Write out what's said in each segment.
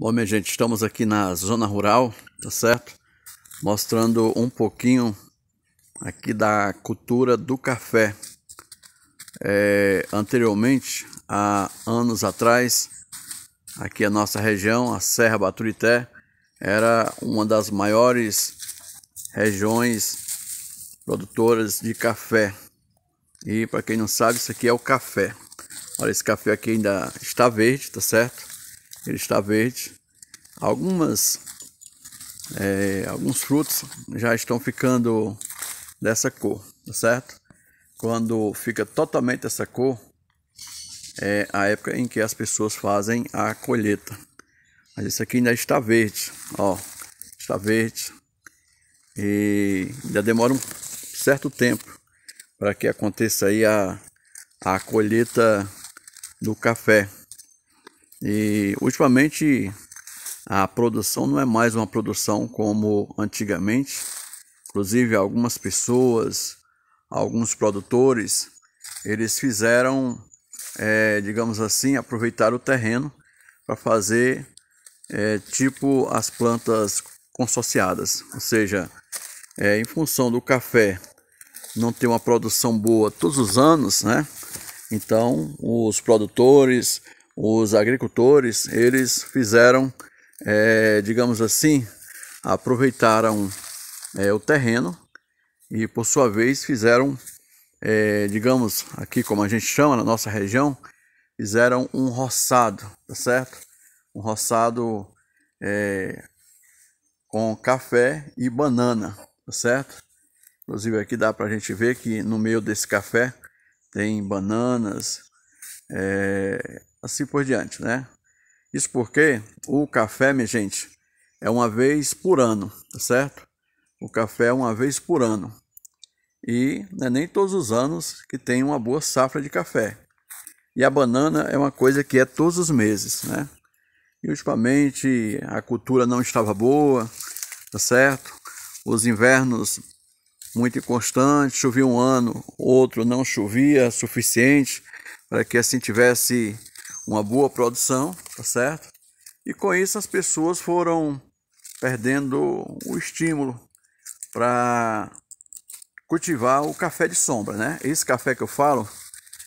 Bom, minha gente, estamos aqui na zona rural, tá certo? Mostrando um pouquinho aqui da cultura do café. É, anteriormente, há anos atrás, aqui a nossa região, a Serra Baturité, era uma das maiores regiões produtoras de café. E para quem não sabe, isso aqui é o café. Olha, esse café aqui ainda está verde, tá certo? ele está verde. Algumas, é, alguns frutos já estão ficando dessa cor, tá certo? Quando fica totalmente essa cor, é a época em que as pessoas fazem a colheita. Mas esse aqui ainda está verde, ó, está verde e ainda demora um certo tempo para que aconteça aí a, a colheita do café. E ultimamente a produção não é mais uma produção como antigamente. Inclusive algumas pessoas, alguns produtores, eles fizeram, é, digamos assim, aproveitar o terreno para fazer é, tipo as plantas consorciadas, ou seja, é, em função do café não ter uma produção boa todos os anos, né? Então os produtores os agricultores eles fizeram, é, digamos assim, aproveitaram é, o terreno e por sua vez fizeram, é, digamos aqui como a gente chama na nossa região, fizeram um roçado, tá certo? Um roçado é, com café e banana, tá certo? Inclusive aqui dá para a gente ver que no meio desse café tem bananas, é, assim por diante, né? Isso porque o café, minha gente, é uma vez por ano, tá certo? O café é uma vez por ano. E é nem todos os anos que tem uma boa safra de café. E a banana é uma coisa que é todos os meses, né? E ultimamente a cultura não estava boa, tá certo? Os invernos muito inconstantes, chovia um ano, outro não chovia suficiente para que assim tivesse uma boa produção, tá certo? E com isso as pessoas foram perdendo o estímulo para cultivar o café de sombra, né? Esse café que eu falo,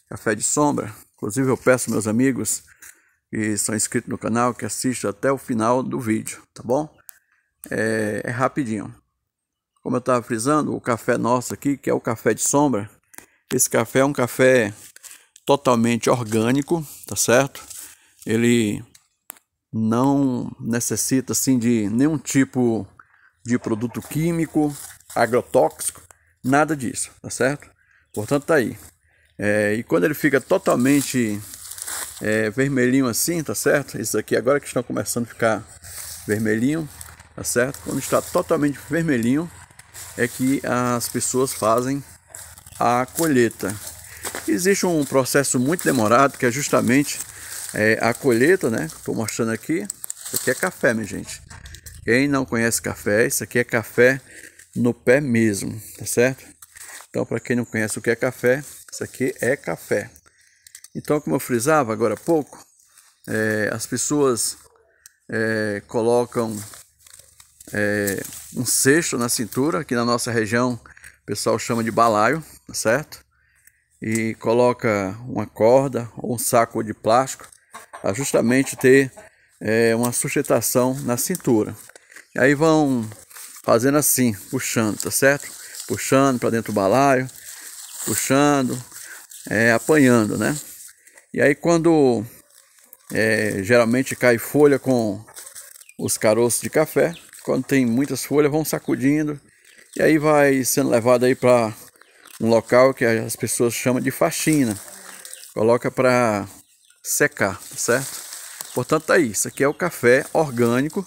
café de sombra, inclusive eu peço meus amigos que são inscritos no canal que assistam até o final do vídeo, tá bom? É, é rapidinho. Como eu estava frisando, o café nosso aqui, que é o café de sombra, esse café é um café totalmente orgânico, tá certo? Ele não necessita assim de nenhum tipo de produto químico, agrotóxico, nada disso, tá certo? Portanto, tá aí. É, e quando ele fica totalmente é, vermelhinho assim, tá certo? Isso aqui agora que estão começando a ficar vermelhinho, tá certo? Quando está totalmente vermelhinho, é que as pessoas fazem a colheita, Existe um processo muito demorado que é justamente é, a colheita, né? Estou mostrando aqui. Isso aqui é café, minha gente. Quem não conhece café, isso aqui é café no pé mesmo, tá certo? Então, para quem não conhece o que é café, isso aqui é café. Então, como eu frisava agora há pouco, é, as pessoas é, colocam é, um cesto na cintura, que na nossa região o pessoal chama de balaio, tá certo? e coloca uma corda ou um saco de plástico para justamente ter é, uma sustentação na cintura. E aí vão fazendo assim, puxando, tá certo? Puxando para dentro do balaio, puxando, é, apanhando, né? E aí quando é, geralmente cai folha com os caroços de café, quando tem muitas folhas vão sacudindo e aí vai sendo levado aí para um local que as pessoas chamam de faxina. Coloca para secar, tá certo? Portanto, tá aí. Isso aqui é o café orgânico,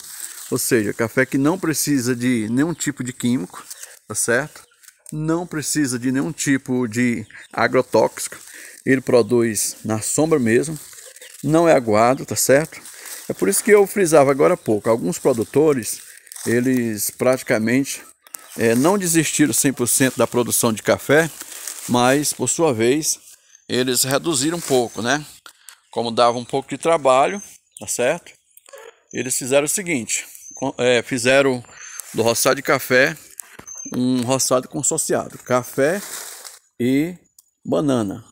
ou seja, café que não precisa de nenhum tipo de químico, tá certo? Não precisa de nenhum tipo de agrotóxico. Ele produz na sombra mesmo, não é aguado, tá certo? É por isso que eu frisava agora há pouco. Alguns produtores, eles praticamente é, não desistiram 100% da produção de café, mas por sua vez eles reduziram um pouco, né? Como dava um pouco de trabalho, tá certo? Eles fizeram o seguinte: é, fizeram do roçado de café um roçado consorciado, café e banana.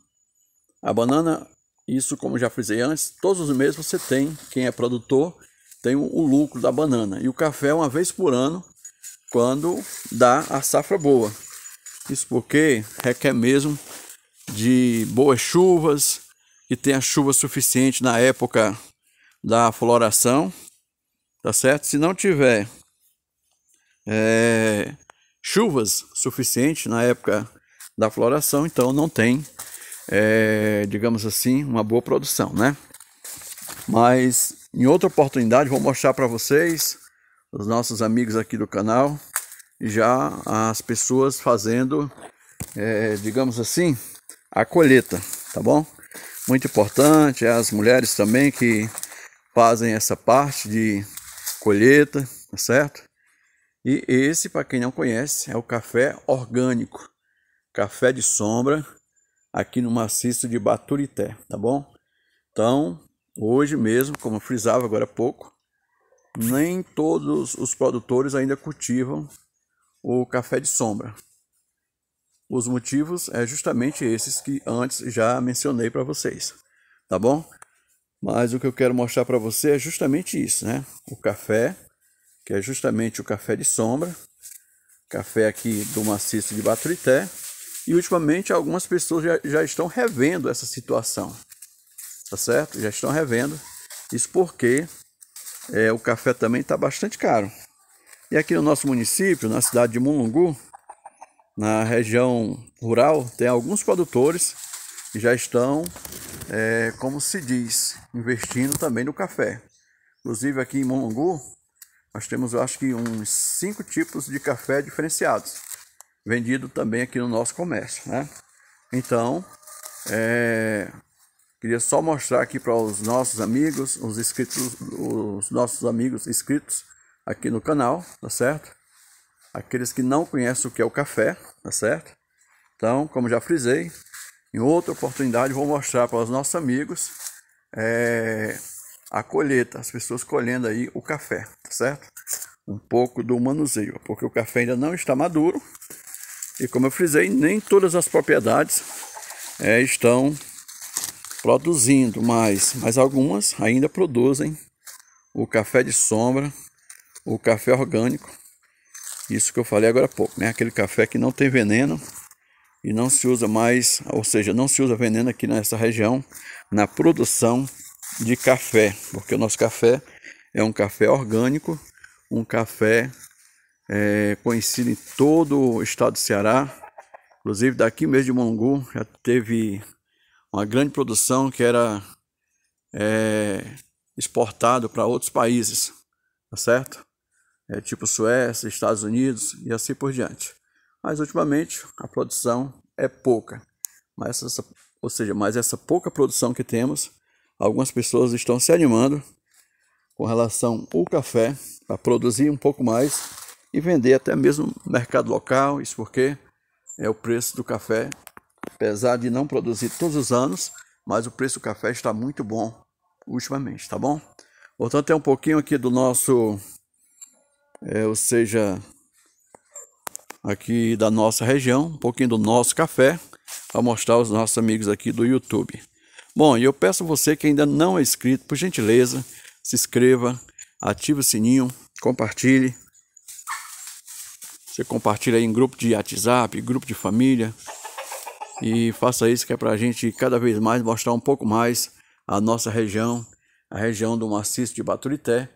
A banana, isso como já frisei antes, todos os meses você tem, quem é produtor, tem o lucro da banana. E o café, uma vez por ano, quando dá a safra boa. Isso porque requer mesmo de boas chuvas, que tenha chuva suficiente na época da floração, tá certo? Se não tiver é, chuvas suficientes na época da floração, então não tem, é, digamos assim, uma boa produção, né? Mas em outra oportunidade vou mostrar para vocês os nossos amigos aqui do canal, já as pessoas fazendo, é, digamos assim, a colheita, tá bom? Muito importante, é as mulheres também que fazem essa parte de colheita, tá certo? E esse, para quem não conhece, é o café orgânico, café de sombra, aqui no maciço de Baturité, tá bom? Então, hoje mesmo, como eu frisava agora há pouco, nem todos os produtores ainda cultivam o café de sombra. Os motivos é justamente esses que antes já mencionei para vocês, tá bom? Mas o que eu quero mostrar para você é justamente isso, né? O café, que é justamente o café de sombra, café aqui do maciço de Baturité, e ultimamente algumas pessoas já, já estão revendo essa situação, tá certo? Já estão revendo. Isso porque é, o café também está bastante caro. E aqui no nosso município, na cidade de Mulungu, na região rural, tem alguns produtores que já estão, é, como se diz, investindo também no café. Inclusive aqui em Mulungu, nós temos, eu acho que, uns cinco tipos de café diferenciados, vendido também aqui no nosso comércio, né? Então, é, Queria só mostrar aqui para os nossos amigos, os inscritos, os nossos amigos inscritos aqui no canal, tá certo? Aqueles que não conhecem o que é o café, tá certo? Então, como já frisei, em outra oportunidade vou mostrar para os nossos amigos é, a colheita, as pessoas colhendo aí o café, tá certo? Um pouco do manuseio, porque o café ainda não está maduro e como eu frisei, nem todas as propriedades é, estão produzindo mais, mas algumas ainda produzem o café de sombra, o café orgânico, isso que eu falei agora há pouco, né? Aquele café que não tem veneno e não se usa mais, ou seja, não se usa veneno aqui nessa região na produção de café, porque o nosso café é um café orgânico, um café é, conhecido em todo o estado do Ceará, inclusive daqui mesmo de Mongu já teve uma grande produção que era é, exportado para outros países, tá certo? É, tipo Suécia, Estados Unidos e assim por diante. Mas ultimamente a produção é pouca, mas essa, ou seja, mas essa pouca produção que temos, algumas pessoas estão se animando com relação ao café para produzir um pouco mais e vender até mesmo no mercado local, isso porque é o preço do café Apesar de não produzir todos os anos, mas o preço do café está muito bom ultimamente, tá bom? Portanto, é um pouquinho aqui do nosso, é, ou seja, aqui da nossa região, um pouquinho do nosso café, para mostrar aos nossos amigos aqui do YouTube. Bom, e eu peço você que ainda não é inscrito, por gentileza, se inscreva, ative o sininho, compartilhe. Você compartilha aí em grupo de WhatsApp, grupo de família, e faça isso que é para a gente cada vez mais mostrar um pouco mais a nossa região, a região do maciço de Baturité,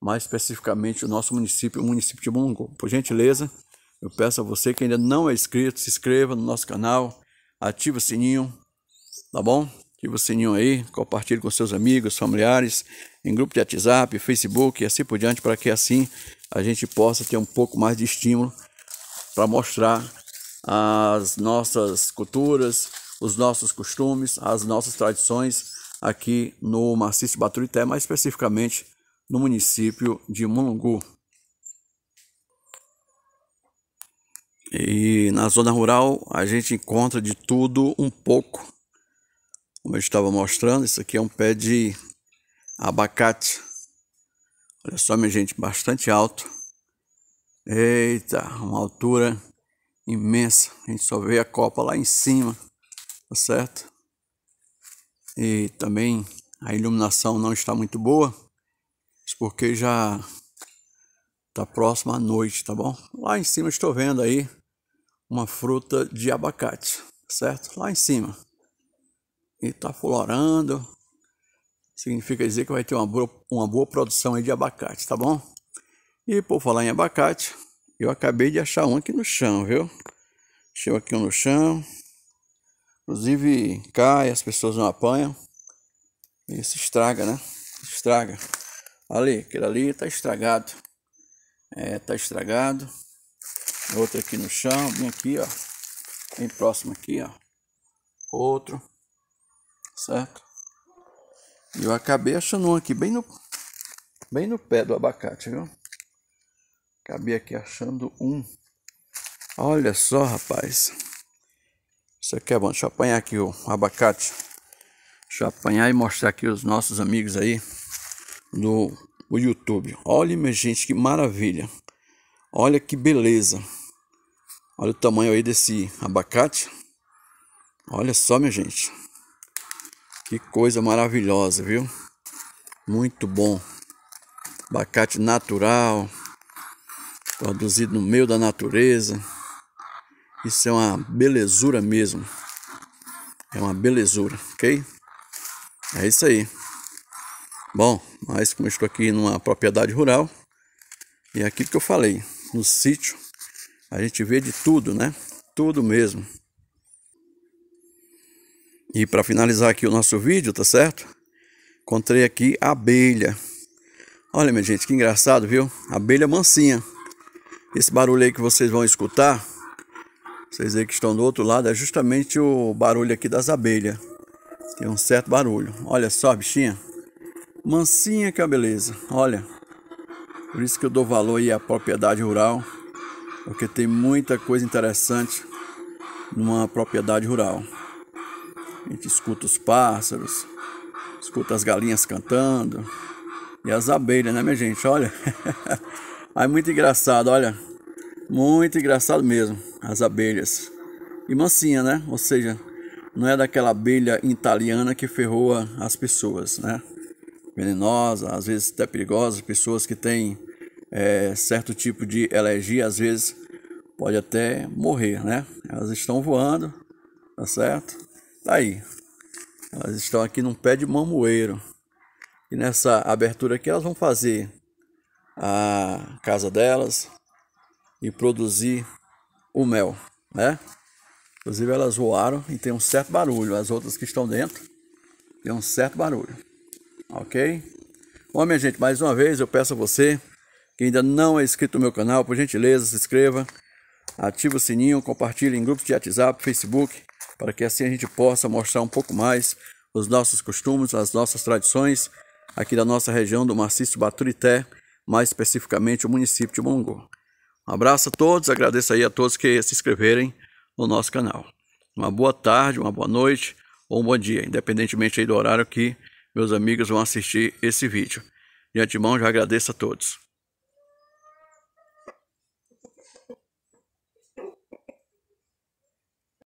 mais especificamente o nosso município, o município de Mungo. Por gentileza, eu peço a você que ainda não é inscrito, se inscreva no nosso canal, ative o sininho, tá bom? Ative o sininho aí, compartilhe com seus amigos, familiares, em grupo de WhatsApp, Facebook e assim por diante, para que assim a gente possa ter um pouco mais de estímulo para mostrar as nossas culturas, os nossos costumes, as nossas tradições aqui no maciço Baturité, mais especificamente no município de Mulungu. E na zona rural a gente encontra de tudo um pouco. Como eu estava mostrando, isso aqui é um pé de abacate. Olha só, minha gente, bastante alto. Eita, uma altura imensa. A gente só vê a copa lá em cima, tá certo? E também a iluminação não está muito boa, porque já está próxima à noite, tá bom? Lá em cima estou vendo aí uma fruta de abacate, tá certo? Lá em cima. E está florando. Significa dizer que vai ter uma boa, uma boa produção de abacate, tá bom? E por falar em abacate, eu acabei de achar um aqui no chão, viu? Deixei aqui um no chão. Inclusive cai, as pessoas não apanham. E se estraga, né? Estraga. Ali, aquele ali tá estragado. É, tá estragado. Outro aqui no chão, bem aqui, ó. Bem próximo aqui, ó. Outro. Certo? E eu acabei achando um aqui bem no, bem no pé do abacate, viu? Acabei aqui achando um. Olha só, rapaz. Isso aqui é bom. Deixa eu apanhar aqui o abacate. Deixa eu apanhar e mostrar aqui os nossos amigos aí do o YouTube. Olha, minha gente, que maravilha. Olha que beleza. Olha o tamanho aí desse abacate. Olha só, minha gente. Que coisa maravilhosa, viu? Muito bom. Abacate natural produzido no meio da natureza. Isso é uma belezura mesmo. É uma belezura, ok? É isso aí. Bom, mas como eu estou aqui numa propriedade rural, e é aquilo que eu falei, no sítio, a gente vê de tudo, né? Tudo mesmo. E para finalizar aqui o nosso vídeo, tá certo? Encontrei aqui a abelha. Olha, minha gente, que engraçado, viu? Abelha mansinha. Esse barulho aí que vocês vão escutar, vocês aí que estão do outro lado, é justamente o barulho aqui das abelhas. Tem um certo barulho. Olha só, bichinha. Mansinha que é a beleza. Olha. Por isso que eu dou valor aí à propriedade rural. Porque tem muita coisa interessante numa propriedade rural. A gente escuta os pássaros, escuta as galinhas cantando e as abelhas, né, minha gente? Olha. Mas muito engraçado, olha. Muito engraçado mesmo, as abelhas. E mansinha, né? Ou seja, não é daquela abelha italiana que ferroa as pessoas, né? Venenosa, às vezes até perigosa, pessoas que têm é, certo tipo de alergia, às vezes pode até morrer, né? Elas estão voando, tá certo? Tá aí. Elas estão aqui num pé de mamoeiro. E nessa abertura aqui elas vão fazer a casa delas e produzir o mel, né? Inclusive elas voaram e tem um certo barulho, as outras que estão dentro tem um certo barulho, ok? Bom, minha gente, mais uma vez eu peço a você que ainda não é inscrito no meu canal, por gentileza, se inscreva, ative o sininho, compartilhe em grupos de WhatsApp, Facebook, para que assim a gente possa mostrar um pouco mais os nossos costumes, as nossas tradições aqui da nossa região do maciço Baturité, mais especificamente o município de Mongô. Um abraço a todos, agradeço aí a todos que se inscreverem no nosso canal. Uma boa tarde, uma boa noite ou um bom dia, independentemente do horário que meus amigos vão assistir esse vídeo. De antemão, já agradeço a todos.